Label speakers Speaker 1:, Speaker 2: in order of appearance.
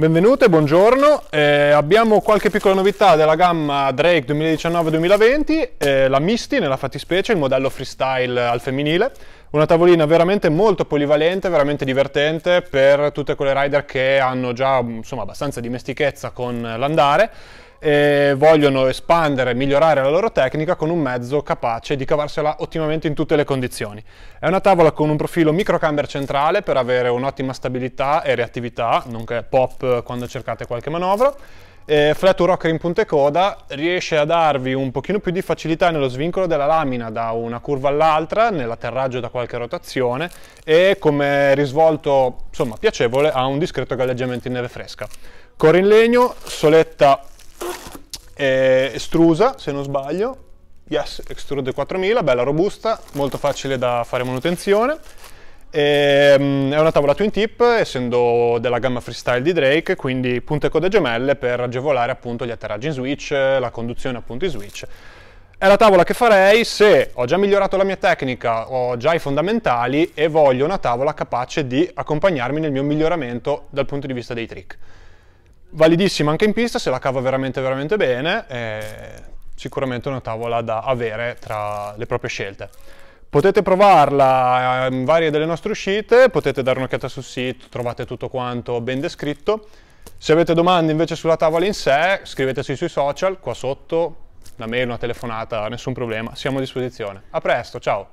Speaker 1: Benvenute, buongiorno. Eh, abbiamo qualche piccola novità della gamma Drake 2019-2020, eh, la Misty nella fattispecie, il modello freestyle al femminile. Una tavolina veramente molto polivalente, veramente divertente per tutte quelle rider che hanno già insomma, abbastanza dimestichezza con l'andare e vogliono espandere, e migliorare la loro tecnica con un mezzo capace di cavarsela ottimamente in tutte le condizioni. È una tavola con un profilo microcamber centrale per avere un'ottima stabilità e reattività, nonché pop quando cercate qualche manovra. Eh, flat rocker in punta e coda riesce a darvi un pochino più di facilità nello svincolo della lamina da una curva all'altra, nell'atterraggio da qualche rotazione e come risvolto insomma piacevole ha un discreto galleggiamento in neve fresca. Core in legno, soletta eh, estrusa, se non sbaglio, Yes Extrude 4000, bella robusta, molto facile da fare manutenzione. E, ehm, è una tavola twin tip, essendo della gamma freestyle di Drake, quindi punte code gemelle per agevolare appunto gli atterraggi in switch, la conduzione appunto in switch. È la tavola che farei se ho già migliorato la mia tecnica, ho già i fondamentali e voglio una tavola capace di accompagnarmi nel mio miglioramento dal punto di vista dei trick validissima anche in pista, se la cava veramente veramente bene, è sicuramente una tavola da avere tra le proprie scelte. Potete provarla ehm, in varie delle nostre uscite, potete dare un'occhiata sul sito, trovate tutto quanto ben descritto. Se avete domande invece sulla tavola in sé, scriveteci sui social, qua sotto, una mail, una telefonata, nessun problema, siamo a disposizione. A presto, ciao!